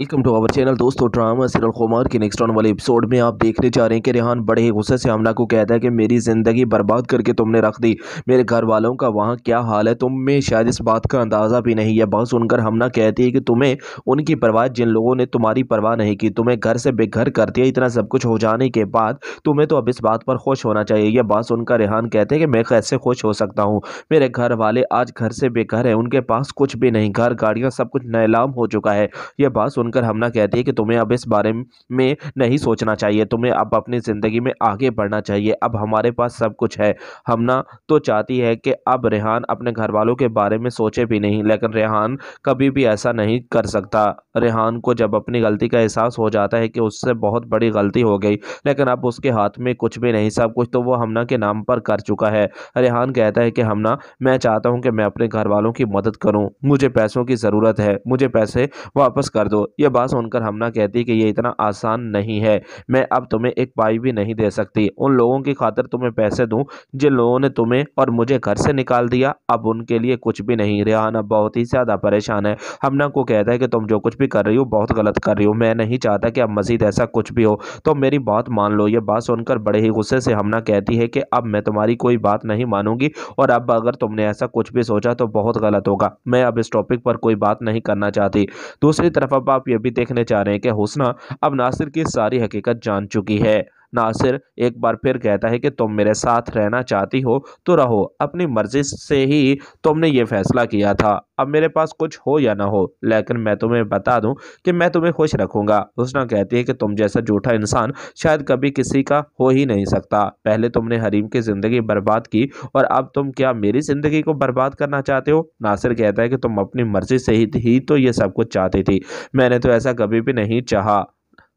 welcome to our channel दोस्तों drama serial Kumar के next on वाले एपिसोड में आप देखने जा रहे हैं कि रेहान बड़े ही गुस्से से हमला को कहता है कि मेरी ज़िंदगी बर्बाद करके तुमने रख दी मेरे घर वालों का वहाँ क्या हाल है तुम में शायद इस बात का अंदाज़ा भी नहीं है बहुत सुनकर हमना कहती है कि तुम्हें उनकी परवाह जिन लोगों ने तुम्हारी परवाह नहीं की तुम्हें घर से बेघर कर दिया इतना सब कुछ हो जाने के बाद तुम्हें तो अब इस बात पर खुश होना चाहिए यह बात सुनकर रेहान कहते हैं कि मैं कैसे खुश हो सकता हूँ मेरे घर वाले आज घर से बेघर हैं उनके पास कुछ भी नहीं घर गाड़ियाँ सब कुछ नैलाम हो चुका है यह बात सुनकर हमना कहती है कि तुम्हें अब इस बारे में नहीं सोचना चाहिए तुम्हें अब अपनी ज़िंदगी में आगे बढ़ना चाहिए अब हमारे पास सब कुछ है हमना तो चाहती है कि अब रेहान अपने घर वालों के बारे में सोचे भी नहीं लेकिन रेहान कभी भी ऐसा नहीं कर सकता रेहान को जब अपनी गलती का एहसास हो जाता है कि उससे बहुत बड़ी गलती हो गई लेकिन अब उसके हाथ में कुछ भी नहीं सब कुछ तो वो हमना के नाम पर कर चुका है रेहान कहता है कि हमना मैं चाहता हूँ कि मैं अपने घर वालों की मदद करूँ मुझे पैसों की ज़रूरत है मुझे पैसे वापस कर दो यह बात सुनकर हमना कहती कि ये इतना आसान नहीं है मैं अब तुम्हें एक पाई भी नहीं दे सकती उन लोगों की खातर तुम्हें पैसे दूँ जिन लोगों ने तुम्हें और मुझे घर से निकाल दिया अब उनके लिए कुछ भी नहीं रिहाना बहुत ही ज़्यादा परेशान है हमना को कहता है कि तुम जो कुछ भी कर रही हो बहुत गलत कर रही हो मैं नहीं चाहता कि अब मज़ीद ऐसा कुछ भी हो तो मेरी बात मान लो ये बात सुनकर बड़े ही गुस्से से हमना कहती है कि अब मैं तुम्हारी कोई बात नहीं मानूंगी और अब अगर तुमने ऐसा कुछ भी सोचा तो बहुत गलत होगा मैं अब इस टॉपिक पर कोई बात नहीं करना चाहती दूसरी तरफ अब आप ये भी देखने चाह रहे हैं कि हुसना अब नासिर की सारी हकीकत जान चुकी है नासिर एक बार फिर कहता है कि तुम मेरे साथ रहना चाहती हो तो रहो अपनी मर्जी से ही तुमने ये फैसला किया था अब मेरे पास कुछ हो या ना हो लेकिन मैं तुम्हें बता दूं कि मैं तुम्हें खुश रखूंगा उसना कहती है कि तुम जैसा झूठा इंसान शायद कभी किसी का हो ही नहीं सकता पहले तुमने हरीम की ज़िंदगी बर्बाद की और अब तुम क्या मेरी ज़िंदगी को बर्बाद करना चाहते हो नासिर कहता है कि तुम अपनी मर्जी से ही, ही तो ये सब कुछ चाहती थी मैंने तो ऐसा कभी भी नहीं चाहा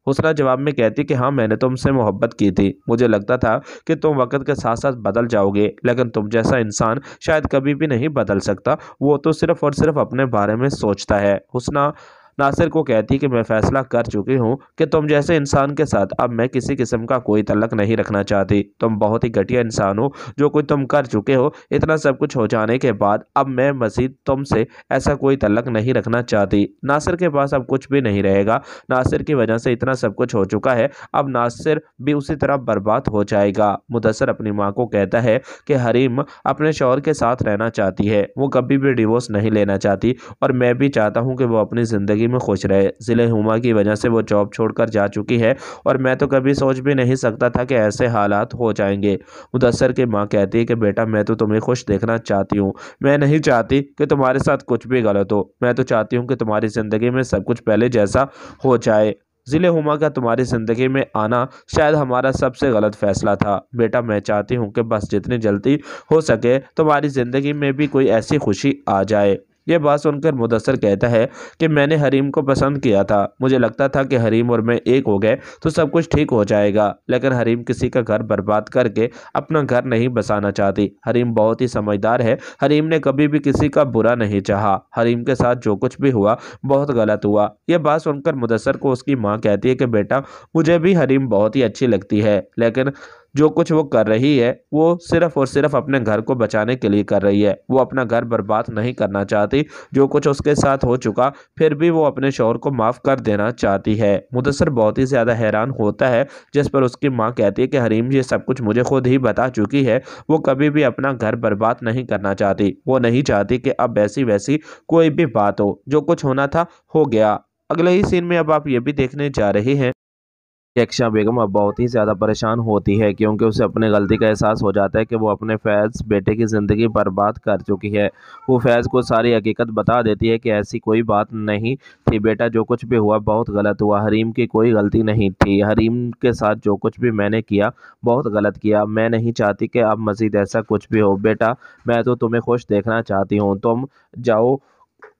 हुसना जवाब में कहती कि हाँ मैंने तुमसे मोहब्बत की थी मुझे लगता था कि तुम वक्त के साथ साथ बदल जाओगे लेकिन तुम जैसा इंसान शायद कभी भी नहीं बदल सकता वो तो सिर्फ़ और सिर्फ अपने बारे में सोचता है हुसना नासिर को कहती कि मैं फ़ैसला कर चुकी हूँ कि तुम जैसे इंसान के साथ अब मैं किसी किस्म का कोई तलक नहीं रखना चाहती तुम बहुत ही घटिया इंसान हो जो कुछ तुम कर चुके हो इतना सब कुछ हो जाने के बाद अब मैं मज़ीद तुमसे ऐसा कोई तलक नहीं रखना चाहती नासिर के पास अब कुछ भी नहीं रहेगा नासिर की वजह से इतना सब कुछ हो चुका है अब नासिर भी उसी तरह बर्बाद हो जाएगा मुदसर अपनी माँ को कहता है कि हरीम अपने शोर के साथ रहना चाहती है वो कभी भी डिवोर्स नहीं लेना चाहती और मैं भी चाहता हूँ कि वो अपनी ज़िंदगी ज़िंदगी में खुश रहे ज़िले हुमा की वजह से वो जॉब छोड़कर जा चुकी है और मैं तो कभी सोच भी नहीं सकता था कि ऐसे हालात हो जाएंगे मुदसर की माँ कहती है कि बेटा मैं तो तुम्हें खुश देखना चाहती हूँ मैं नहीं चाहती कि तुम्हारे साथ कुछ भी गलत हो मैं तो चाहती हूँ कि तुम्हारी ज़िंदगी में सब कुछ पहले जैसा हो जाए ज़िले हुमा का तुम्हारी ज़िंदगी में आना शायद हमारा सबसे गलत फ़ैसला था बेटा मैं चाहती हूँ कि बस जितनी जल्दी हो सके तुम्हारी ज़िंदगी में भी कोई ऐसी खुशी आ जाए यह बात सुनकर मुदसर कहता है कि मैंने हरीम को पसंद किया था मुझे लगता था कि हरीम और मैं एक हो गए तो सब कुछ ठीक हो जाएगा लेकिन हरीम किसी का घर बर्बाद करके अपना घर नहीं बसाना चाहती हरीम बहुत ही समझदार है हरीम ने कभी भी किसी का बुरा नहीं चाहा हरीम के साथ जो कुछ भी हुआ बहुत गलत हुआ यह बात सुनकर मुदसर को उसकी माँ कहती है कि बेटा मुझे भी हरीम बहुत ही अच्छी लगती है लेकिन जो कुछ वो कर रही है वो सिर्फ और सिर्फ अपने घर को बचाने के लिए कर रही है वो अपना घर बर्बाद नहीं करना चाहती जो कुछ उसके साथ हो चुका फिर भी वो अपने शोहर को माफ़ कर देना चाहती है मुदसर बहुत ही ज़्यादा हैरान होता है जिस पर उसकी माँ कहती है कि हरीम ये सब कुछ मुझे खुद ही बता चुकी है वो कभी भी अपना घर बर्बाद नहीं करना चाहती वो नहीं चाहती कि अब ऐसी वैसी कोई भी बात हो जो कुछ होना था हो गया अगले ही सीन में अब आप ये भी देखने जा रहे हैं यक्षा बेगम अब बहुत ही ज़्यादा परेशान होती है क्योंकि उसे अपने गलती का एहसास हो जाता है कि वो अपने फैज़ बेटे की ज़िंदगी बर्बाद कर चुकी है वो फैज़ को सारी हकीकत बता देती है कि ऐसी कोई बात नहीं थी बेटा जो कुछ भी हुआ बहुत गलत हुआ हरीम की कोई गलती नहीं थी हरीम के साथ जो कुछ भी मैंने किया बहुत गलत किया मैं नहीं चाहती कि अब मज़ीद ऐसा कुछ भी हो बेटा मैं तो तुम्हें खुश देखना चाहती हूँ तुम जाओ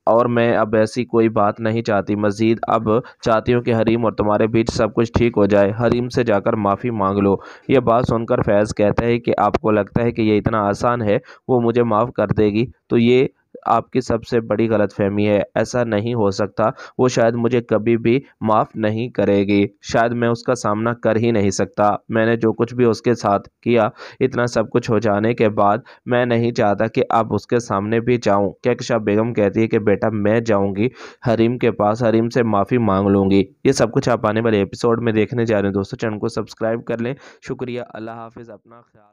और मैं अब ऐसी कोई बात नहीं चाहती मज़ीद अब चाहती हूँ कि हरीम और तुम्हारे बीच सब कुछ ठीक हो जाए हरीम से जाकर माफ़ी मांग लो यह बात सुनकर फैज़ कहता है कि आपको लगता है कि यह इतना आसान है वो मुझे माफ़ कर देगी तो ये आपकी सबसे बड़ी गलतफहमी है ऐसा नहीं हो सकता वो शायद मुझे कभी भी माफ़ नहीं करेगी शायद मैं उसका सामना कर ही नहीं सकता मैंने जो कुछ भी उसके साथ किया इतना सब कुछ हो जाने के बाद मैं नहीं चाहता कि अब उसके सामने भी जाऊं शाह बेगम कहती है कि बेटा मैं जाऊँगी हरीम के पास हरीम से माफ़ी मांग लूँगी ये सब कुछ आप आने वाले एपिसोड में देखने जा रहे हैं दोस्तों चैनल को सब्सक्राइब कर लें शुक्रिया अल्लाह हाफिज़ अपना ख्याल